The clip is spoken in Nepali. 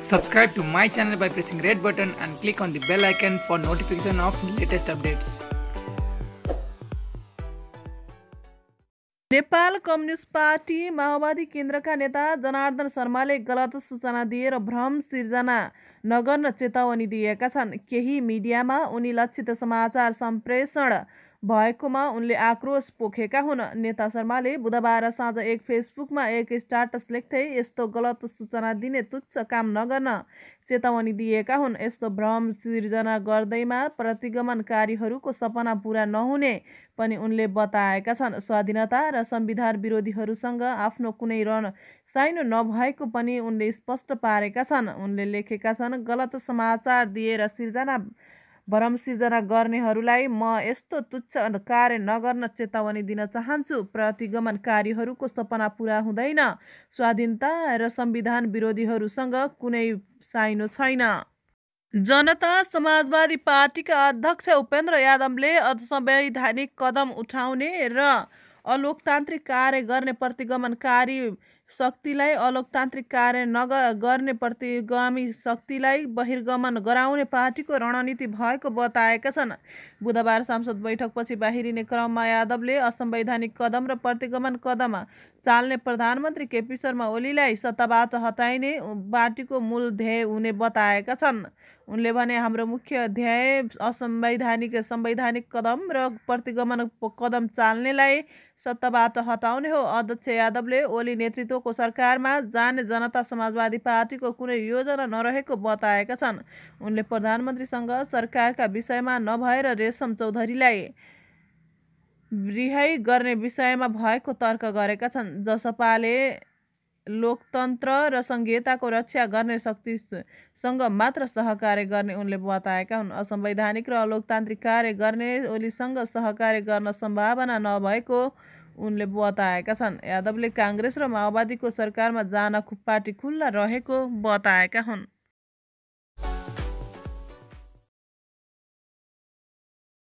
Subscribe to my channel by pressing red button and click on the bell icon for notification of latest updates. Nepal communist party माओवादी केन्द्रका नेता जनार्दन शर्माले गलत सूचना दिएर भ्रम सिर्जना नगर्न चेतावनी दिएका छन् केही मिडियामा उनी लक्षित समाचार सम्प्रेषण भएकोमा उनले आक्रोश पोखेका हुन् नेता शर्माले बुधबार साँझ एक फेसबुकमा एक स्टाटस लेख्दै यस्तो गलत सूचना दिने तुच्छ काम नगर्न चेतावनी दिएका हुन् यस्तो भ्रम सिर्जना गर्दैमा प्रतिगमनकारीहरूको सपना पुरा नहुने पनि उनले बताएका छन् स्वाधीनता र संविधान विरोधीहरूसँग आफ्नो कुनै रण साइनो नभएको पनि उनले स्पष्ट पारेका छन् उनले लेखेका छन् गलत समाचार दिएर सिर्जना भ्रम सिर्जना गर्नेहरूलाई म यस्तो तुच्छ कार्य नगर्न चेतावनी दिन चाहन्छु प्रतिगमनकारीहरूको सपना पुरा हुँदैन स्वाधीनता र संविधान विरोधीहरूसँग कुनै साइनो छैन जनता समाजवादी पार्टीका अध्यक्ष उपेन्द्र यादवले असंवैधानिक कदम उठाउने र अलोकतान्त्रिक कार्य गर्ने प्रतिगमनकारी शक्तिलाई अलोकतान्त्रिक कार्य नग गर्ने प्रतिगामी शक्तिलाई बहिर्गमन गराउने पार्टीको रणनीति भएको बताएका छन् बुधबार सांसद बैठकपछि बाहिरिने क्रममा यादवले असंवैधानिक कदम र प्रतिगमन कदम चाल्ने प्रधानमन्त्री केपी शर्मा ओलीलाई सत्ताबाट हटाइने पार्टीको मूल ध्येय हुने बताएका छन् उनले भने हाम्रो मुख्य ध्येय असंवैधानिक संवैधानिक कदम र प्रतिगमन कदम चाल्नेलाई सत्ताबाट हटाउने हो अध्यक्ष यादवले ओली नेतृत्व तहको सरकारमा जाने जनता समाजवादी पार्टीको कुनै योजना नरहेको बताएका छन् उनले प्रधानमन्त्रीसँग सरकारका विषयमा नभएर रेशम चौधरीलाई रिहाई गर्ने विषयमा भएको तर्क गरेका छन् जसपाले लोकतन्त्र र सङ्घीयताको रक्षा गर्ने शक्तिसँग मात्र सहकार्य गर्ने उनले बताएका हुन् असंवैधानिक र अलोकतान्त्रिक कार्य गर्ने ओलीसँग सहकार्य गर्न सम्भावना नभएको उनले बताएका छन् यादवले काङ्ग्रेस र माओवादीको सरकारमा जान पार्टी खुल्ला रहेको बताएका हुन्